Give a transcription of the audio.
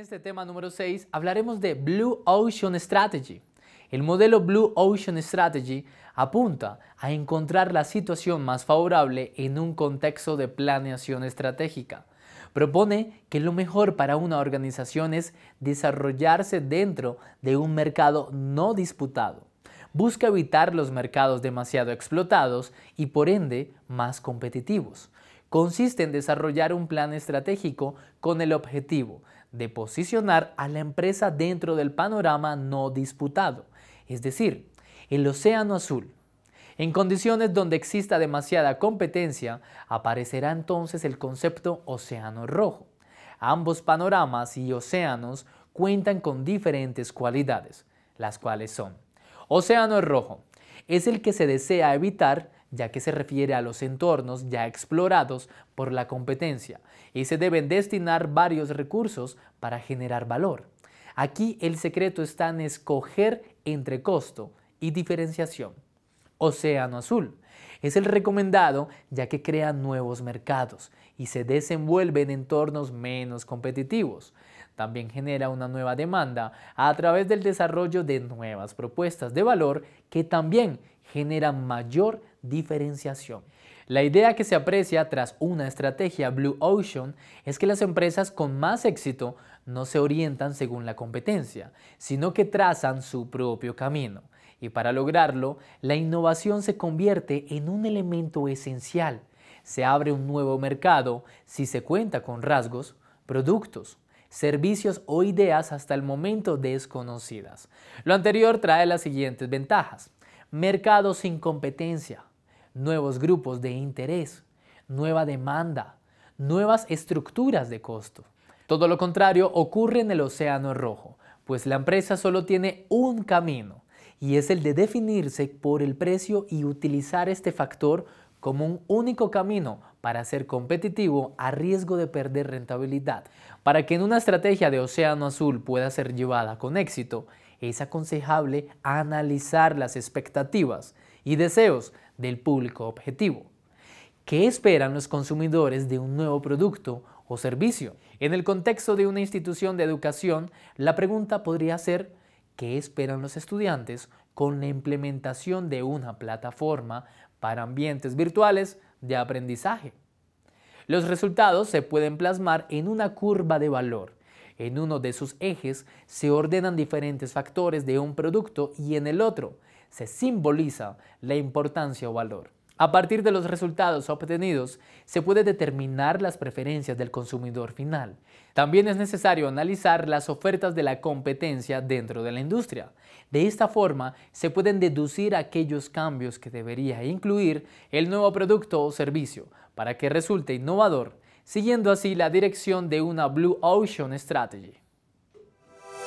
este tema número 6 hablaremos de Blue Ocean Strategy. El modelo Blue Ocean Strategy apunta a encontrar la situación más favorable en un contexto de planeación estratégica. Propone que lo mejor para una organización es desarrollarse dentro de un mercado no disputado. Busca evitar los mercados demasiado explotados y por ende más competitivos consiste en desarrollar un plan estratégico con el objetivo de posicionar a la empresa dentro del panorama no disputado, es decir, el océano azul. En condiciones donde exista demasiada competencia, aparecerá entonces el concepto océano rojo. Ambos panoramas y océanos cuentan con diferentes cualidades, las cuales son Océano Rojo es el que se desea evitar ya que se refiere a los entornos ya explorados por la competencia y se deben destinar varios recursos para generar valor. Aquí el secreto está en escoger entre costo y diferenciación. Océano Azul es el recomendado ya que crea nuevos mercados y se desenvuelve en entornos menos competitivos. También genera una nueva demanda a través del desarrollo de nuevas propuestas de valor que también generan mayor diferenciación. La idea que se aprecia tras una estrategia Blue Ocean es que las empresas con más éxito no se orientan según la competencia, sino que trazan su propio camino. Y para lograrlo, la innovación se convierte en un elemento esencial. Se abre un nuevo mercado si se cuenta con rasgos, productos, servicios o ideas hasta el momento desconocidas. Lo anterior trae las siguientes ventajas. Mercado sin competencia nuevos grupos de interés, nueva demanda, nuevas estructuras de costo. Todo lo contrario ocurre en el Océano Rojo, pues la empresa solo tiene un camino, y es el de definirse por el precio y utilizar este factor como un único camino para ser competitivo a riesgo de perder rentabilidad. Para que en una estrategia de Océano Azul pueda ser llevada con éxito, es aconsejable analizar las expectativas y deseos del público objetivo. ¿Qué esperan los consumidores de un nuevo producto o servicio? En el contexto de una institución de educación, la pregunta podría ser ¿qué esperan los estudiantes con la implementación de una plataforma para ambientes virtuales de aprendizaje? Los resultados se pueden plasmar en una curva de valor. En uno de sus ejes se ordenan diferentes factores de un producto y en el otro se simboliza la importancia o valor. A partir de los resultados obtenidos, se puede determinar las preferencias del consumidor final. También es necesario analizar las ofertas de la competencia dentro de la industria. De esta forma, se pueden deducir aquellos cambios que debería incluir el nuevo producto o servicio para que resulte innovador, siguiendo así la dirección de una Blue Ocean Strategy.